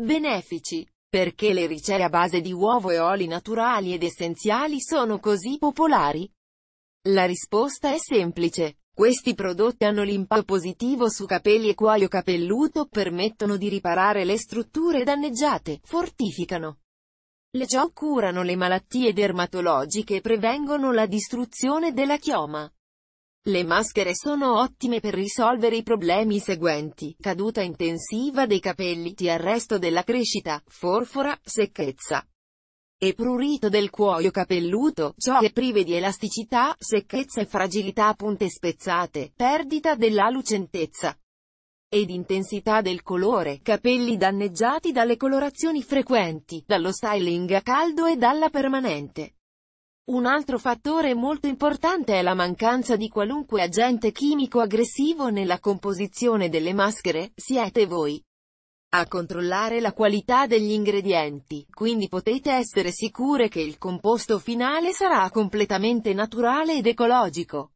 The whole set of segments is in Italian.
Benefici. Perché le ricette a base di uovo e oli naturali ed essenziali sono così popolari? La risposta è semplice. Questi prodotti hanno l'impatto positivo su capelli e cuoio capelluto, permettono di riparare le strutture danneggiate, fortificano. Le ciò curano le malattie dermatologiche e prevengono la distruzione della chioma. Le maschere sono ottime per risolvere i problemi seguenti, caduta intensiva dei capelli, ti arresto della crescita, forfora, secchezza e prurito del cuoio capelluto, ciò è prive di elasticità, secchezza e fragilità a punte spezzate, perdita della lucentezza ed intensità del colore, capelli danneggiati dalle colorazioni frequenti, dallo styling a caldo e dalla permanente. Un altro fattore molto importante è la mancanza di qualunque agente chimico aggressivo nella composizione delle maschere, siete voi a controllare la qualità degli ingredienti, quindi potete essere sicure che il composto finale sarà completamente naturale ed ecologico.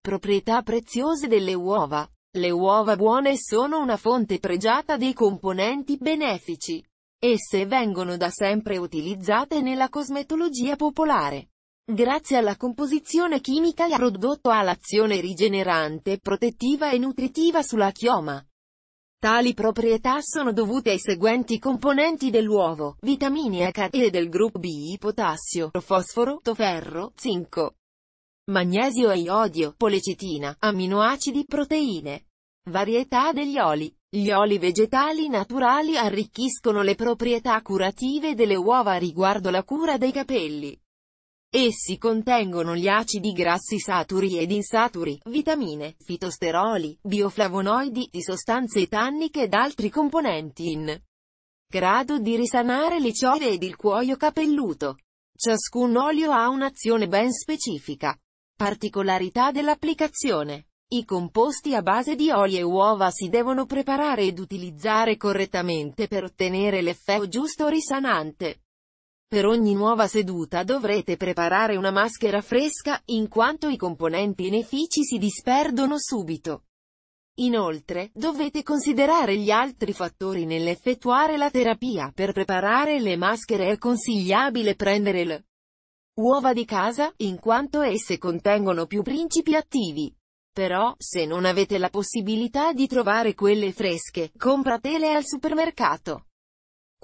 Proprietà preziose delle uova. Le uova buone sono una fonte pregiata dei componenti benefici. Esse vengono da sempre utilizzate nella cosmetologia popolare. Grazie alla composizione chimica il prodotto all'azione rigenerante, protettiva e nutritiva sulla chioma. Tali proprietà sono dovute ai seguenti componenti dell'uovo, vitamine H e del gruppo B, potassio, fosforo, toferro, zinco, magnesio e iodio, polecetina, amminoacidi, proteine. Varietà degli oli. Gli oli vegetali naturali arricchiscono le proprietà curative delle uova riguardo la cura dei capelli. Essi contengono gli acidi grassi saturi ed insaturi, vitamine, fitosteroli, bioflavonoidi, di sostanze tanniche ed altri componenti in grado di risanare le ciole ed il cuoio capelluto. Ciascun olio ha un'azione ben specifica. Particolarità dell'applicazione. I composti a base di olio e uova si devono preparare ed utilizzare correttamente per ottenere l'effetto giusto risanante. Per ogni nuova seduta dovrete preparare una maschera fresca, in quanto i componenti inefici si disperdono subito. Inoltre, dovete considerare gli altri fattori nell'effettuare la terapia. Per preparare le maschere è consigliabile prendere le uova di casa, in quanto esse contengono più principi attivi. Però, se non avete la possibilità di trovare quelle fresche, compratele al supermercato.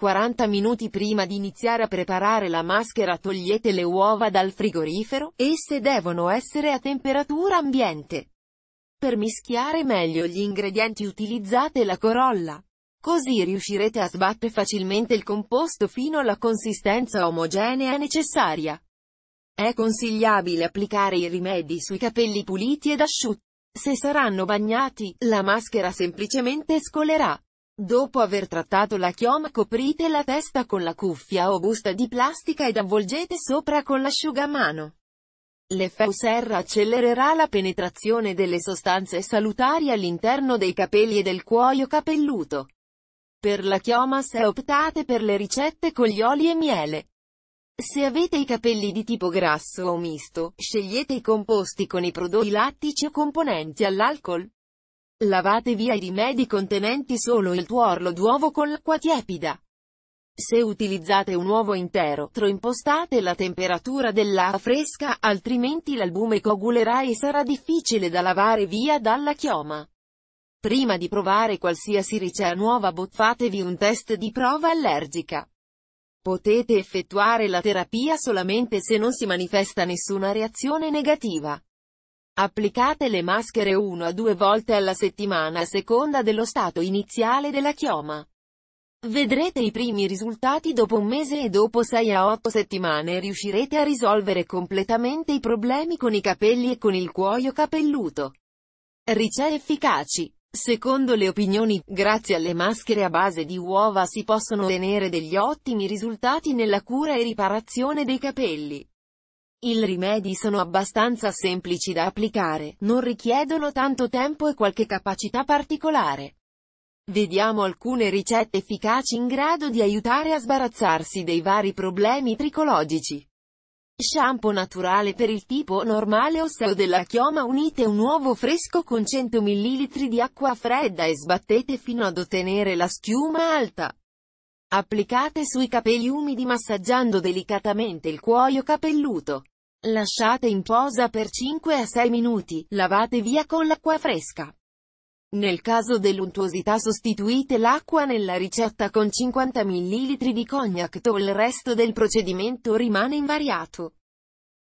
40 minuti prima di iniziare a preparare la maschera togliete le uova dal frigorifero, esse devono essere a temperatura ambiente. Per mischiare meglio gli ingredienti utilizzate la corolla. Così riuscirete a sbattere facilmente il composto fino alla consistenza omogenea necessaria. È consigliabile applicare i rimedi sui capelli puliti ed asciutti. Se saranno bagnati, la maschera semplicemente scolerà. Dopo aver trattato la chioma coprite la testa con la cuffia o busta di plastica ed avvolgete sopra con l'asciugamano. L'effetto serra accelererà la penetrazione delle sostanze salutari all'interno dei capelli e del cuoio capelluto. Per la chioma se optate per le ricette con gli oli e miele. Se avete i capelli di tipo grasso o misto, scegliete i composti con i prodotti lattici o componenti all'alcol. Lavate via i rimedi contenenti solo il tuorlo d'uovo con l'acqua tiepida. Se utilizzate un uovo intero, troimpostate la temperatura dell'acqua fresca, altrimenti l'albume coagulerà e sarà difficile da lavare via dalla chioma. Prima di provare qualsiasi ricetta nuova botfatevi un test di prova allergica. Potete effettuare la terapia solamente se non si manifesta nessuna reazione negativa. Applicate le maschere 1 a due volte alla settimana a seconda dello stato iniziale della chioma. Vedrete i primi risultati dopo un mese e dopo 6 a 8 settimane riuscirete a risolvere completamente i problemi con i capelli e con il cuoio capelluto. Ricette efficaci. Secondo le opinioni, grazie alle maschere a base di uova si possono ottenere degli ottimi risultati nella cura e riparazione dei capelli. I rimedi sono abbastanza semplici da applicare, non richiedono tanto tempo e qualche capacità particolare. Vediamo alcune ricette efficaci in grado di aiutare a sbarazzarsi dei vari problemi tricologici. Shampoo naturale per il tipo normale osseo della chioma unite un uovo fresco con 100 ml di acqua fredda e sbattete fino ad ottenere la schiuma alta. Applicate sui capelli umidi massaggiando delicatamente il cuoio capelluto. Lasciate in posa per 5 a 6 minuti, lavate via con l'acqua fresca. Nel caso dell'untuosità sostituite l'acqua nella ricetta con 50 ml di cognac o il resto del procedimento rimane invariato.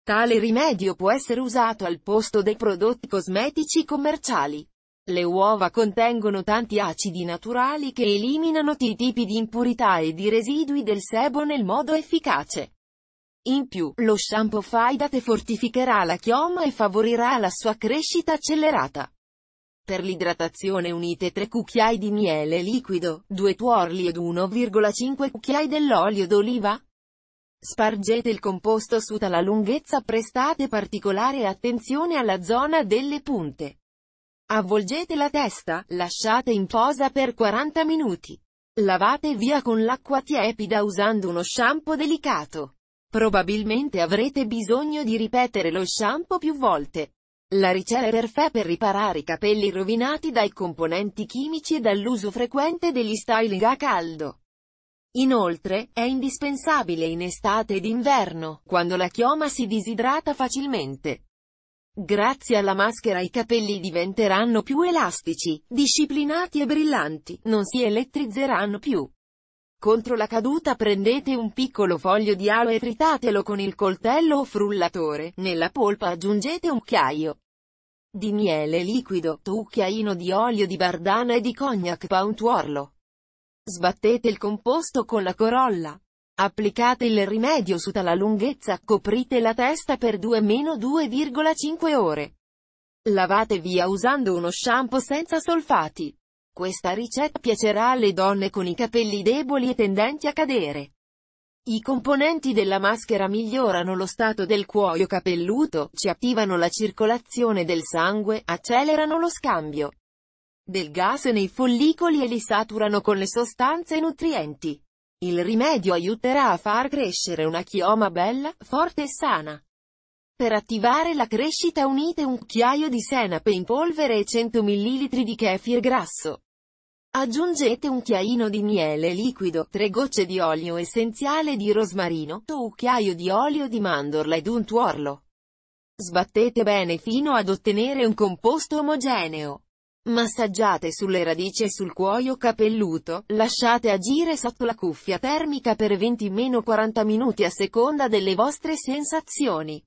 Tale rimedio può essere usato al posto dei prodotti cosmetici commerciali. Le uova contengono tanti acidi naturali che eliminano tutti i tipi di impurità e di residui del sebo nel modo efficace. In più, lo shampoo Faidate fortificherà la chioma e favorirà la sua crescita accelerata. Per l'idratazione unite 3 cucchiai di miele liquido, 2 tuorli ed 1,5 cucchiai dell'olio d'oliva. Spargete il composto su tala lunghezza prestate particolare attenzione alla zona delle punte. Avvolgete la testa, lasciate in posa per 40 minuti. Lavate via con l'acqua tiepida usando uno shampoo delicato. Probabilmente avrete bisogno di ripetere lo shampoo più volte. La ricerca è perfetta per riparare i capelli rovinati dai componenti chimici e dall'uso frequente degli styling a caldo. Inoltre, è indispensabile in estate ed inverno, quando la chioma si disidrata facilmente. Grazie alla maschera i capelli diventeranno più elastici, disciplinati e brillanti, non si elettrizzeranno più. Contro la caduta prendete un piccolo foglio di aloe e tritatelo con il coltello o frullatore, nella polpa aggiungete un cucchiaio di miele liquido, tucchiaino di olio di bardana e di cognac pauntuorlo. Sbattete il composto con la corolla. Applicate il rimedio su tala lunghezza, coprite la testa per 2-2,5 ore. Lavate via usando uno shampoo senza solfati. Questa ricetta piacerà alle donne con i capelli deboli e tendenti a cadere. I componenti della maschera migliorano lo stato del cuoio capelluto, ci attivano la circolazione del sangue, accelerano lo scambio del gas nei follicoli e li saturano con le sostanze nutrienti. Il rimedio aiuterà a far crescere una chioma bella, forte e sana. Per attivare la crescita unite un cucchiaio di senape in polvere e 100 ml di kefir grasso. Aggiungete un chiaino di miele liquido, tre gocce di olio essenziale di rosmarino, un cucchiaio di olio di mandorla ed un tuorlo. Sbattete bene fino ad ottenere un composto omogeneo. Massaggiate sulle radici e sul cuoio capelluto, lasciate agire sotto la cuffia termica per 20-40 minuti a seconda delle vostre sensazioni.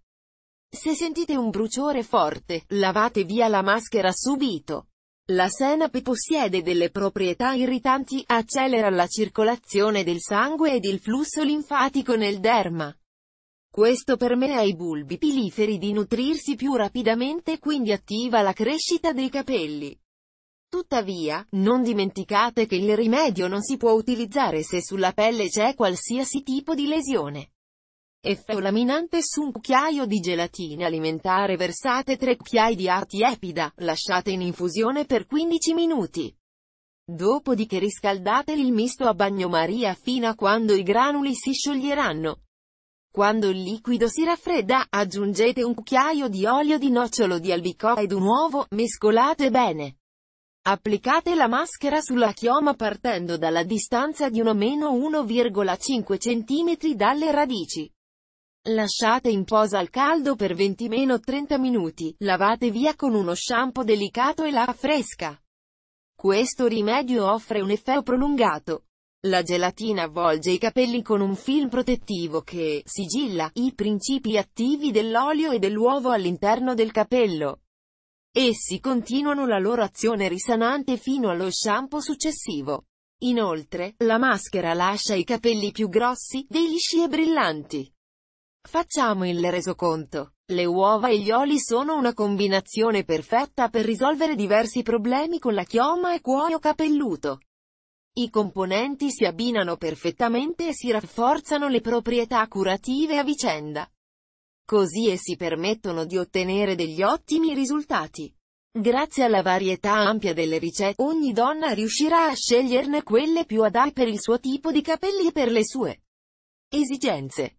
Se sentite un bruciore forte, lavate via la maschera subito. La senape possiede delle proprietà irritanti, accelera la circolazione del sangue ed il flusso linfatico nel derma. Questo permette ai bulbi piliferi di nutrirsi più rapidamente e quindi attiva la crescita dei capelli. Tuttavia, non dimenticate che il rimedio non si può utilizzare se sulla pelle c'è qualsiasi tipo di lesione laminante su un cucchiaio di gelatina alimentare versate 3 cucchiai di A tiepida, lasciate in infusione per 15 minuti. Dopodiché riscaldate il misto a bagnomaria fino a quando i granuli si scioglieranno. Quando il liquido si raffredda, aggiungete un cucchiaio di olio di nocciolo di albicocca ed un uovo, mescolate bene. Applicate la maschera sulla chioma partendo dalla distanza di 1-1,5 cm dalle radici. Lasciate in posa al caldo per 20-30 minuti, lavate via con uno shampoo delicato e la fresca. Questo rimedio offre un effetto prolungato. La gelatina avvolge i capelli con un film protettivo che sigilla i principi attivi dell'olio e dell'uovo all'interno del capello. Essi continuano la loro azione risanante fino allo shampoo successivo. Inoltre, la maschera lascia i capelli più grossi, dei lisci e brillanti. Facciamo il resoconto. Le uova e gli oli sono una combinazione perfetta per risolvere diversi problemi con la chioma e cuoio capelluto. I componenti si abbinano perfettamente e si rafforzano le proprietà curative a vicenda. Così essi permettono di ottenere degli ottimi risultati. Grazie alla varietà ampia delle ricette, ogni donna riuscirà a sceglierne quelle più adatte per il suo tipo di capelli e per le sue esigenze.